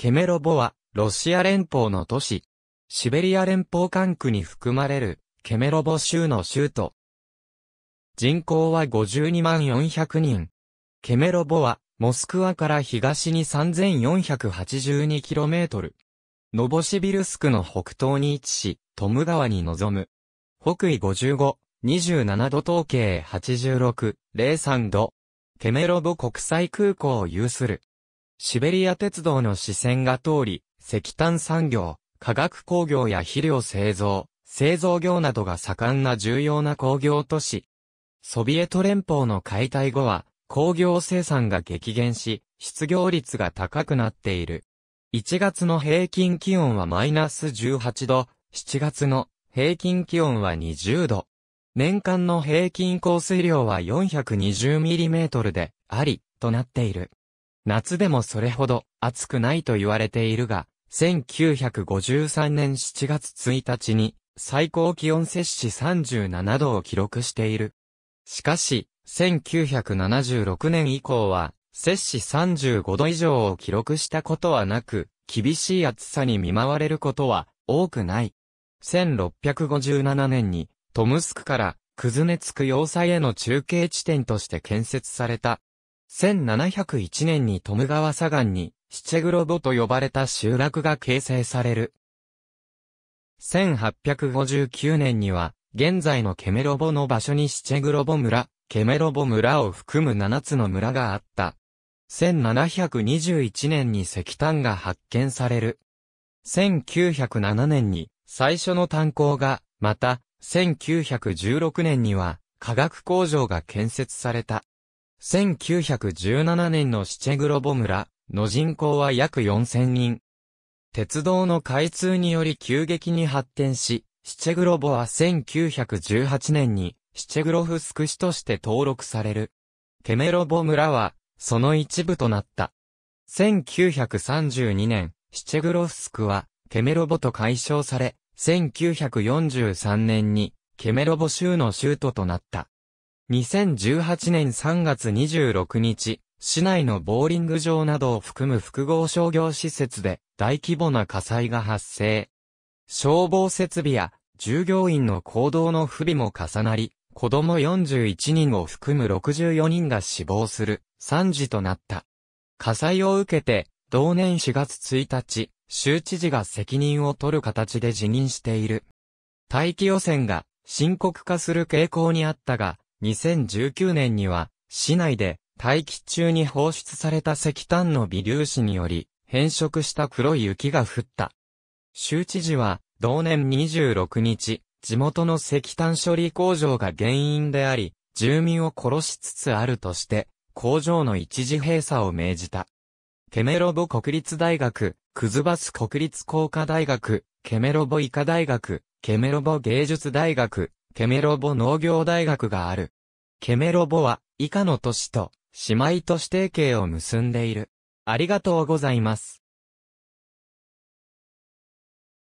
ケメロボは、ロシア連邦の都市、シベリア連邦管区に含まれる、ケメロボ州の州都。人口は52万400人。ケメロボは、モスクワから東に 3482km。ノボシビルスクの北東に位置し、トム川に臨む。北緯55、27度統計86、03度。ケメロボ国際空港を有する。シベリア鉄道の支線が通り、石炭産業、化学工業や肥料製造、製造業などが盛んな重要な工業都市。ソビエト連邦の解体後は、工業生産が激減し、失業率が高くなっている。1月の平均気温はマイナス18度、7月の平均気温は20度。年間の平均降水量は 420mm であり、となっている。夏でもそれほど暑くないと言われているが、1953年7月1日に最高気温摂氏37度を記録している。しかし、1976年以降は摂氏35度以上を記録したことはなく、厳しい暑さに見舞われることは多くない。1657年にトムスクからクズネツク要塞への中継地点として建設された1701年にトム川左岸に、シチェグロボと呼ばれた集落が形成される。1859年には、現在のケメロボの場所にシチェグロボ村、ケメロボ村を含む7つの村があった。1721年に石炭が発見される。1907年に最初の炭鉱が、また、1916年には化学工場が建設された。1917年のシチェグロボ村の人口は約4000人。鉄道の開通により急激に発展し、シチェグロボは1918年にシチェグロフスク市として登録される。ケメロボ村はその一部となった。1932年、シチェグロフスクはケメロボと解消され、1943年にケメロボ州の州都となった。2018年3月26日、市内のボーリング場などを含む複合商業施設で大規模な火災が発生。消防設備や従業員の行動の不備も重なり、子供41人を含む64人が死亡する惨事となった。火災を受けて、同年4月1日、州知事が責任を取る形で辞任している。大気汚染が深刻化する傾向にあったが、2019年には、市内で大気中に放出された石炭の微粒子により、変色した黒い雪が降った。州知事は、同年26日、地元の石炭処理工場が原因であり、住民を殺しつつあるとして、工場の一時閉鎖を命じた。ケメロボ国立大学、クズバス国立工科大学、ケメロボ医科大学、ケメロボ芸術大学、ケメロボ農業大学がある。ケメロボは以下の都市と姉妹都市提携を結んでいる。ありがとうございます。